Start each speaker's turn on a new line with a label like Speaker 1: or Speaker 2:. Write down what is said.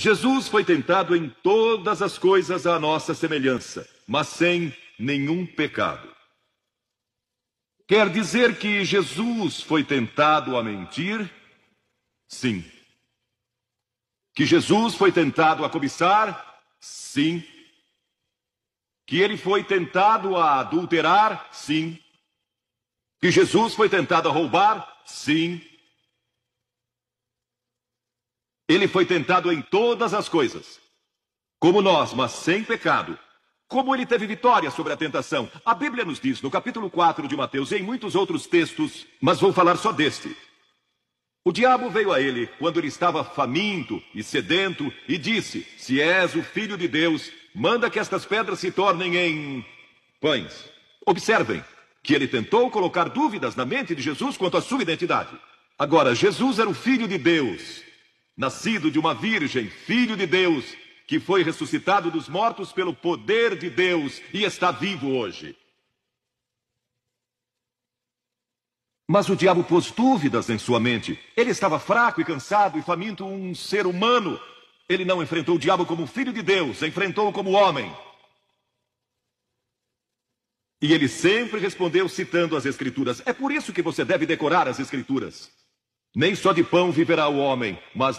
Speaker 1: Jesus foi tentado em todas as coisas à nossa semelhança, mas sem nenhum pecado. Quer dizer que Jesus foi tentado a mentir? Sim. Que Jesus foi tentado a cobiçar? Sim. Que ele foi tentado a adulterar? Sim. Que Jesus foi tentado a roubar? Sim. Ele foi tentado em todas as coisas, como nós, mas sem pecado. Como ele teve vitória sobre a tentação? A Bíblia nos diz no capítulo 4 de Mateus e em muitos outros textos, mas vou falar só deste. O diabo veio a ele quando ele estava faminto e sedento e disse: Se és o filho de Deus, manda que estas pedras se tornem em pães. Observem que ele tentou colocar dúvidas na mente de Jesus quanto à sua identidade. Agora, Jesus era o filho de Deus, nascido de uma virgem, filho de Deus, que foi ressuscitado dos mortos pelo poder de Deus e está vivo hoje. Mas o diabo pôs dúvidas em sua mente. Ele estava fraco e cansado e faminto, um ser humano. Ele não enfrentou o diabo como filho de Deus, enfrentou-o como homem. E ele sempre respondeu citando as Escrituras. É por isso que você deve decorar as Escrituras. Nem só de pão viverá o homem, mas de